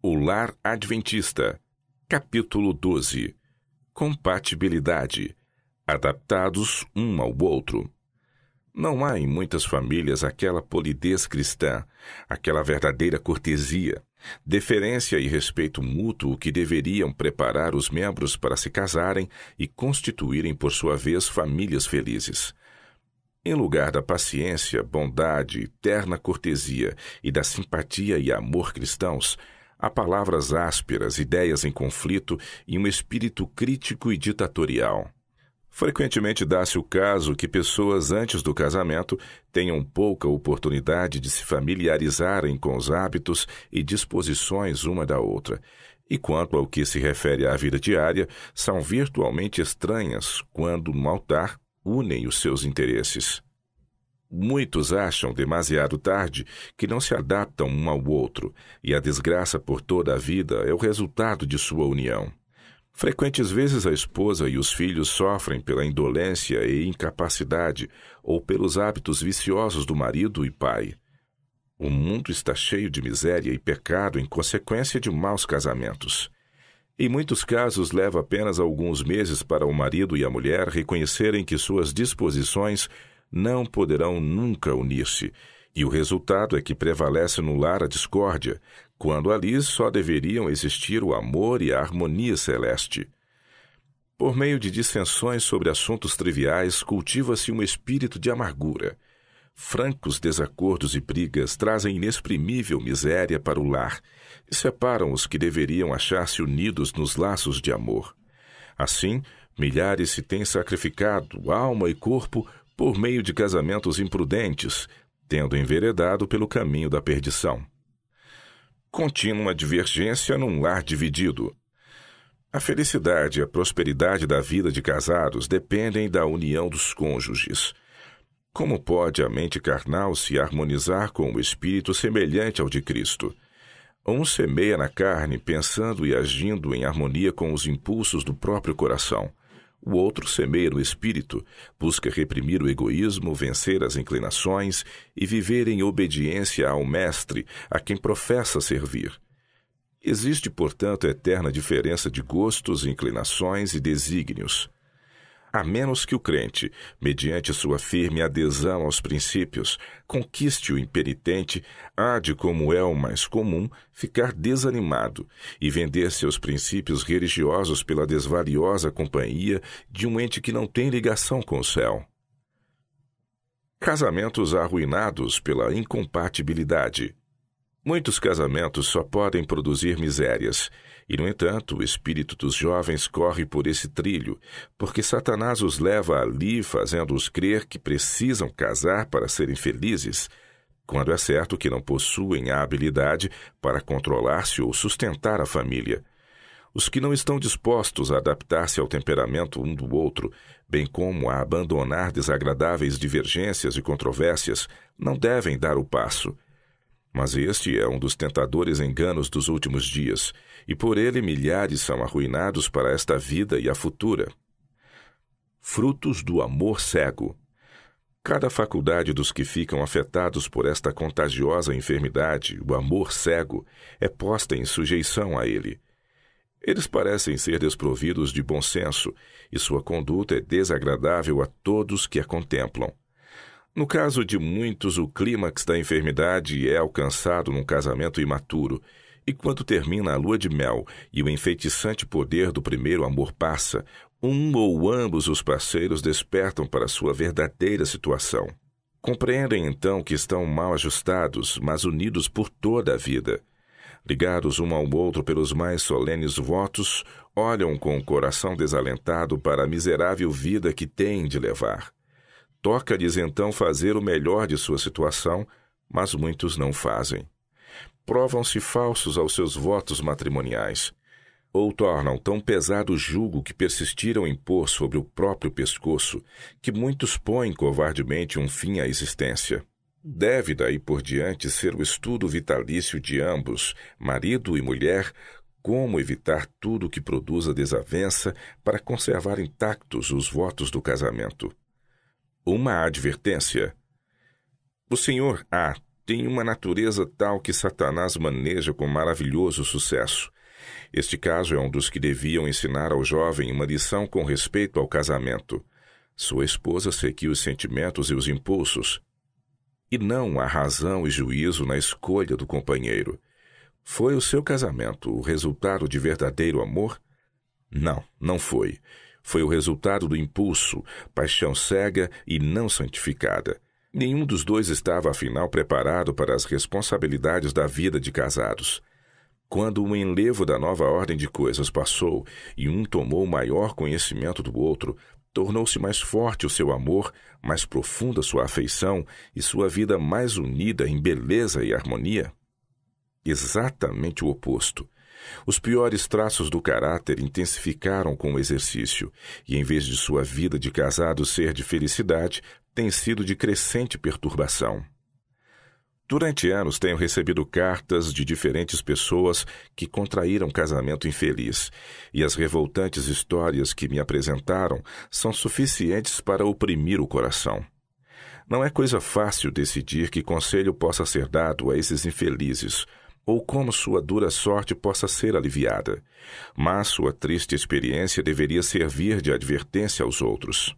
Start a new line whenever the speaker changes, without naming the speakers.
O Lar Adventista, capítulo 12 Compatibilidade adaptados um ao outro. Não há em muitas famílias aquela polidez cristã, aquela verdadeira cortesia, deferência e respeito mútuo que deveriam preparar os membros para se casarem e constituírem, por sua vez, famílias felizes. Em lugar da paciência, bondade, terna cortesia e da simpatia e amor cristãos, Há palavras ásperas, ideias em conflito e um espírito crítico e ditatorial. Frequentemente dá-se o caso que pessoas antes do casamento tenham pouca oportunidade de se familiarizarem com os hábitos e disposições uma da outra, e quanto ao que se refere à vida diária, são virtualmente estranhas quando no altar unem os seus interesses. Muitos acham demasiado tarde que não se adaptam um ao outro e a desgraça por toda a vida é o resultado de sua união. Frequentes vezes a esposa e os filhos sofrem pela indolência e incapacidade ou pelos hábitos viciosos do marido e pai. O mundo está cheio de miséria e pecado em consequência de maus casamentos. Em muitos casos, leva apenas alguns meses para o marido e a mulher reconhecerem que suas disposições não poderão nunca unir-se, e o resultado é que prevalece no lar a discórdia, quando ali só deveriam existir o amor e a harmonia celeste. Por meio de dissensões sobre assuntos triviais, cultiva-se um espírito de amargura. Francos desacordos e brigas trazem inexprimível miséria para o lar e separam os que deveriam achar-se unidos nos laços de amor. Assim, milhares se têm sacrificado, alma e corpo, por meio de casamentos imprudentes, tendo enveredado pelo caminho da perdição. Contínua divergência num lar dividido. A felicidade e a prosperidade da vida de casados dependem da união dos cônjuges. Como pode a mente carnal se harmonizar com o espírito semelhante ao de Cristo? Um semeia na carne, pensando e agindo em harmonia com os impulsos do próprio coração. O outro semeia o espírito, busca reprimir o egoísmo, vencer as inclinações e viver em obediência ao Mestre, a quem professa servir. Existe, portanto, eterna diferença de gostos, inclinações e desígnios a menos que o crente, mediante sua firme adesão aos princípios, conquiste o impenitente, há de, como é o mais comum, ficar desanimado e vender seus princípios religiosos pela desvaliosa companhia de um ente que não tem ligação com o céu. Casamentos arruinados pela incompatibilidade. Muitos casamentos só podem produzir misérias, e, no entanto, o espírito dos jovens corre por esse trilho, porque Satanás os leva ali fazendo-os crer que precisam casar para serem felizes, quando é certo que não possuem a habilidade para controlar-se ou sustentar a família. Os que não estão dispostos a adaptar-se ao temperamento um do outro, bem como a abandonar desagradáveis divergências e controvérsias, não devem dar o passo. Mas este é um dos tentadores enganos dos últimos dias, e por ele milhares são arruinados para esta vida e a futura. Frutos do amor cego. Cada faculdade dos que ficam afetados por esta contagiosa enfermidade, o amor cego, é posta em sujeição a ele. Eles parecem ser desprovidos de bom senso, e sua conduta é desagradável a todos que a contemplam. No caso de muitos, o clímax da enfermidade é alcançado num casamento imaturo. E quando termina a lua de mel e o enfeitiçante poder do primeiro amor passa, um ou ambos os parceiros despertam para sua verdadeira situação. Compreendem então que estão mal ajustados, mas unidos por toda a vida. Ligados um ao outro pelos mais solenes votos, olham com o coração desalentado para a miserável vida que têm de levar. Toca-lhes então fazer o melhor de sua situação, mas muitos não fazem. Provam-se falsos aos seus votos matrimoniais, ou tornam tão pesado o jugo que persistiram em pôr sobre o próprio pescoço, que muitos põem covardemente um fim à existência. Deve daí por diante ser o estudo vitalício de ambos, marido e mulher, como evitar tudo que produza desavença para conservar intactos os votos do casamento. Uma advertência. O senhor A tem uma natureza tal que Satanás maneja com maravilhoso sucesso. Este caso é um dos que deviam ensinar ao jovem uma lição com respeito ao casamento. Sua esposa seguia os sentimentos e os impulsos, e não a razão e juízo na escolha do companheiro. Foi o seu casamento o resultado de verdadeiro amor? Não, não foi. Foi o resultado do impulso, paixão cega e não santificada. Nenhum dos dois estava, afinal, preparado para as responsabilidades da vida de casados. Quando o enlevo da nova ordem de coisas passou e um tomou maior conhecimento do outro, tornou-se mais forte o seu amor, mais profunda sua afeição e sua vida mais unida em beleza e harmonia? Exatamente o oposto. Os piores traços do caráter intensificaram com o exercício, e em vez de sua vida de casado ser de felicidade, tem sido de crescente perturbação. Durante anos tenho recebido cartas de diferentes pessoas que contraíram casamento infeliz, e as revoltantes histórias que me apresentaram são suficientes para oprimir o coração. Não é coisa fácil decidir que conselho possa ser dado a esses infelizes, ou como sua dura sorte possa ser aliviada, mas sua triste experiência deveria servir de advertência aos outros.